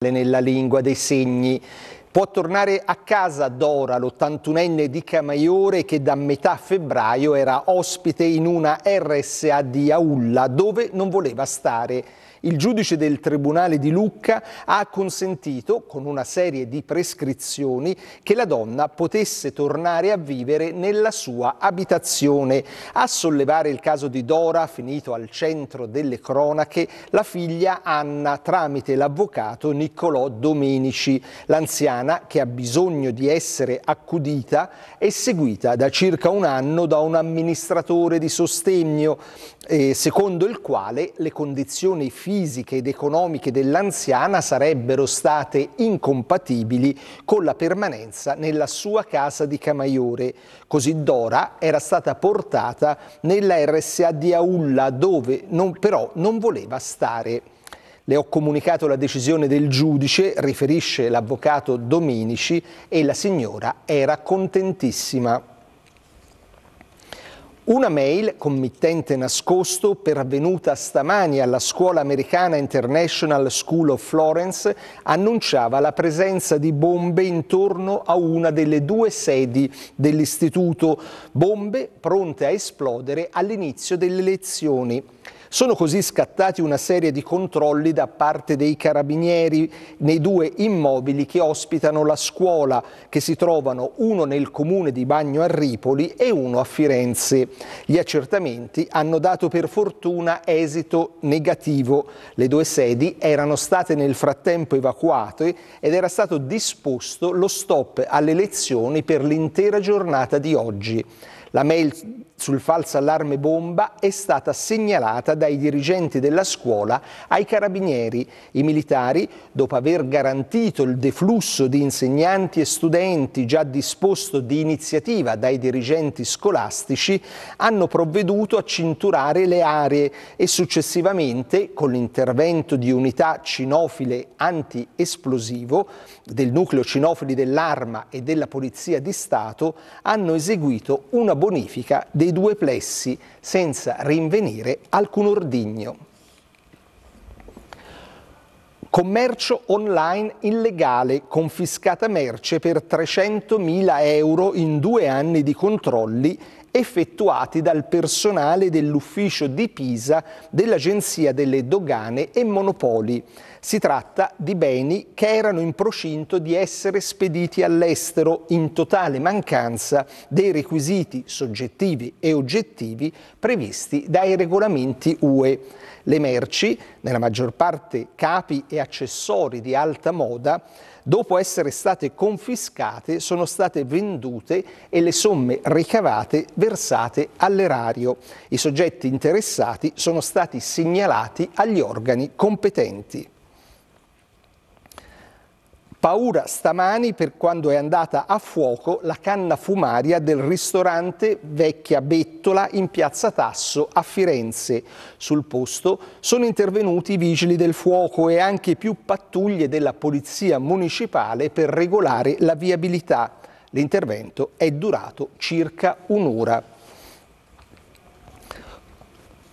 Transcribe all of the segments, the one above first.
nella lingua dei segni. Può tornare a casa Dora, l'81enne di Camaiore che da metà febbraio era ospite in una RSA di Aulla dove non voleva stare. Il giudice del Tribunale di Lucca ha consentito, con una serie di prescrizioni, che la donna potesse tornare a vivere nella sua abitazione. A sollevare il caso di Dora, finito al centro delle cronache, la figlia Anna tramite l'avvocato Niccolò Domenici. L'anziana, che ha bisogno di essere accudita, è seguita da circa un anno da un amministratore di sostegno eh, secondo il quale le condizioni fisiche ed economiche dell'anziana sarebbero state incompatibili con la permanenza nella sua casa di Camaiore. Così Dora era stata portata nella RSA di Aulla, dove non, però non voleva stare. Le ho comunicato la decisione del giudice, riferisce l'avvocato Dominici, e la signora era contentissima. Una mail, committente nascosto, pervenuta stamani alla scuola americana International School of Florence, annunciava la presenza di bombe intorno a una delle due sedi dell'istituto, bombe pronte a esplodere all'inizio delle lezioni. Sono così scattati una serie di controlli da parte dei carabinieri nei due immobili che ospitano la scuola, che si trovano uno nel comune di Bagno a Ripoli e uno a Firenze. Gli accertamenti hanno dato per fortuna esito negativo. Le due sedi erano state nel frattempo evacuate ed era stato disposto lo stop alle lezioni per l'intera giornata di oggi. La mail sul falso allarme bomba è stata segnalata dai dirigenti della scuola ai carabinieri. I militari, dopo aver garantito il deflusso di insegnanti e studenti già disposto di iniziativa dai dirigenti scolastici, hanno provveduto a cinturare le aree e successivamente, con l'intervento di unità cinofile anti-esplosivo del nucleo cinofili dell'arma e della polizia di Stato, hanno eseguito una bonifica dei due plessi senza rinvenire alcun ordigno. Commercio online illegale, confiscata merce per 300.000 euro in due anni di controlli effettuati dal personale dell'ufficio di Pisa dell'Agenzia delle Dogane e Monopoli. Si tratta di beni che erano in procinto di essere spediti all'estero in totale mancanza dei requisiti soggettivi e oggettivi previsti dai regolamenti UE. Le merci, nella maggior parte capi e accessori di alta moda, dopo essere state confiscate, sono state vendute e le somme ricavate versate all'erario. I soggetti interessati sono stati segnalati agli organi competenti. Paura stamani per quando è andata a fuoco la canna fumaria del ristorante Vecchia Bettola in piazza Tasso a Firenze. Sul posto sono intervenuti i vigili del fuoco e anche più pattuglie della polizia municipale per regolare la viabilità. L'intervento è durato circa un'ora.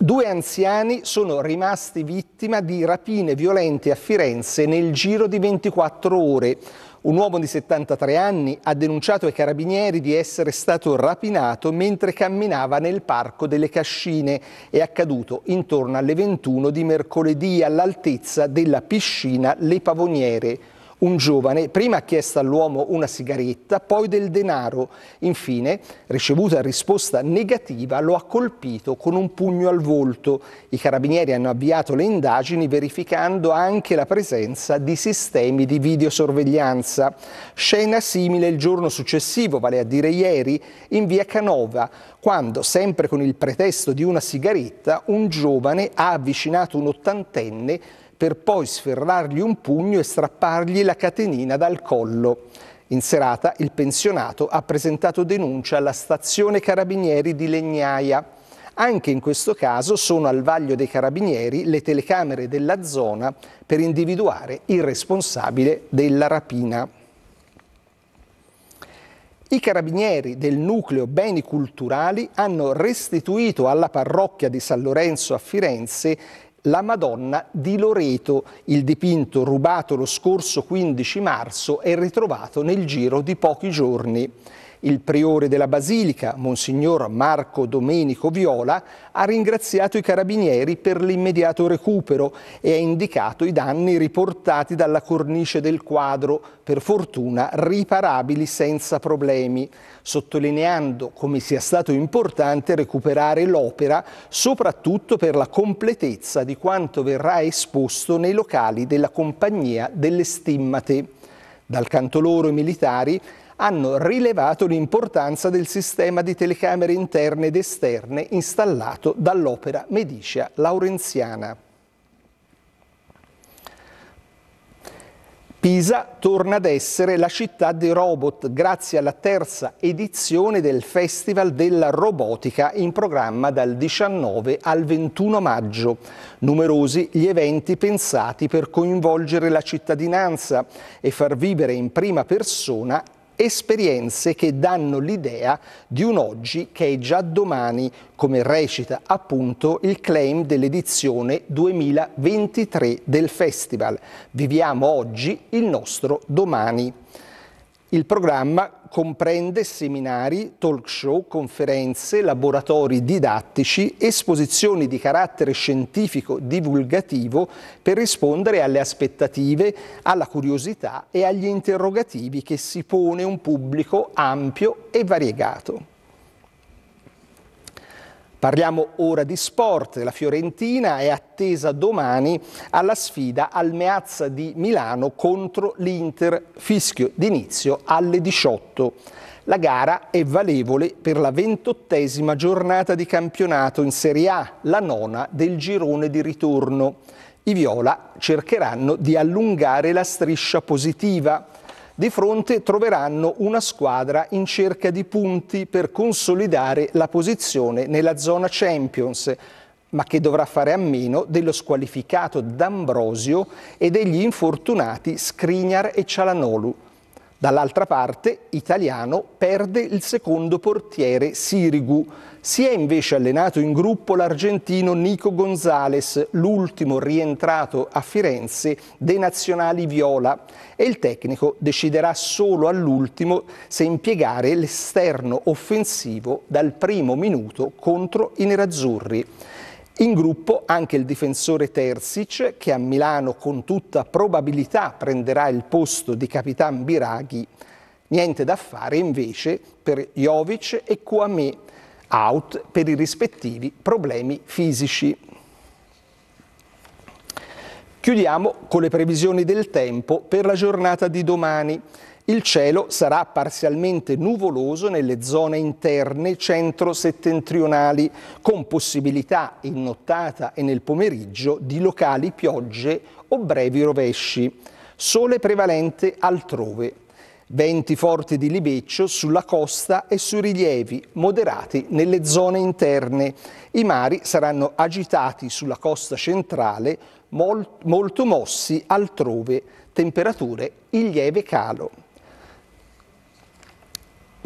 Due anziani sono rimasti vittima di rapine violente a Firenze nel giro di 24 ore. Un uomo di 73 anni ha denunciato ai carabinieri di essere stato rapinato mentre camminava nel parco delle Cascine. È accaduto intorno alle 21 di mercoledì all'altezza della piscina Le Pavoniere un giovane, prima ha chiesto all'uomo una sigaretta, poi del denaro. Infine, ricevuta risposta negativa, lo ha colpito con un pugno al volto. I carabinieri hanno avviato le indagini verificando anche la presenza di sistemi di videosorveglianza. Scena simile il giorno successivo, vale a dire ieri, in via Canova, quando, sempre con il pretesto di una sigaretta, un giovane ha avvicinato un ottantenne per poi sferrargli un pugno e strappargli la catenina dal collo. In serata il pensionato ha presentato denuncia alla stazione Carabinieri di Legnaia. Anche in questo caso sono al vaglio dei carabinieri le telecamere della zona per individuare il responsabile della rapina. I carabinieri del nucleo beni culturali hanno restituito alla parrocchia di San Lorenzo a Firenze la Madonna di Loreto, il dipinto rubato lo scorso 15 marzo è ritrovato nel giro di pochi giorni. Il priore della Basilica, Monsignor Marco Domenico Viola, ha ringraziato i carabinieri per l'immediato recupero e ha indicato i danni riportati dalla cornice del quadro, per fortuna riparabili senza problemi, sottolineando come sia stato importante recuperare l'opera, soprattutto per la completezza di quanto verrà esposto nei locali della Compagnia delle Stimmate. Dal canto loro i militari hanno rilevato l'importanza del sistema di telecamere interne ed esterne installato dall'opera Medicia Laurenziana. Pisa torna ad essere la città dei robot grazie alla terza edizione del Festival della Robotica in programma dal 19 al 21 maggio. Numerosi gli eventi pensati per coinvolgere la cittadinanza e far vivere in prima persona esperienze che danno l'idea di un oggi che è già domani, come recita appunto il claim dell'edizione 2023 del festival. Viviamo oggi il nostro domani. Il programma comprende seminari, talk show, conferenze, laboratori didattici, esposizioni di carattere scientifico divulgativo per rispondere alle aspettative, alla curiosità e agli interrogativi che si pone un pubblico ampio e variegato. Parliamo ora di sport. La Fiorentina è attesa domani alla sfida al Meazza di Milano contro l'Inter. Fischio d'inizio alle 18. La gara è valevole per la ventottesima giornata di campionato in Serie A, la nona del girone di ritorno. I Viola cercheranno di allungare la striscia positiva di fronte troveranno una squadra in cerca di punti per consolidare la posizione nella zona Champions, ma che dovrà fare a meno dello squalificato D'Ambrosio e degli infortunati Skriniar e Cialanolu. Dall'altra parte, italiano perde il secondo portiere Sirigu. Si è invece allenato in gruppo l'argentino Nico Gonzales, l'ultimo rientrato a Firenze dei nazionali viola e il tecnico deciderà solo all'ultimo se impiegare l'esterno offensivo dal primo minuto contro i nerazzurri. In gruppo anche il difensore Terzic, che a Milano con tutta probabilità prenderà il posto di capitan Biraghi. Niente da fare invece per Jovic e Kouamé, out per i rispettivi problemi fisici. Chiudiamo con le previsioni del tempo per la giornata di domani. Il cielo sarà parzialmente nuvoloso nelle zone interne centro-settentrionali, con possibilità in nottata e nel pomeriggio di locali piogge o brevi rovesci. Sole prevalente altrove. Venti forti di libeccio sulla costa e su rilievi moderati nelle zone interne. I mari saranno agitati sulla costa centrale, molto mossi altrove, temperature in lieve calo.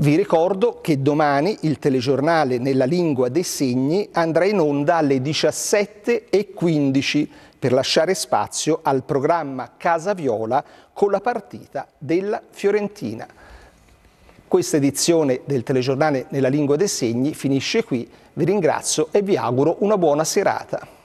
Vi ricordo che domani il telegiornale nella lingua dei segni andrà in onda alle 17.15 per lasciare spazio al programma Casa Viola con la partita della Fiorentina. Questa edizione del telegiornale nella lingua dei segni finisce qui. Vi ringrazio e vi auguro una buona serata.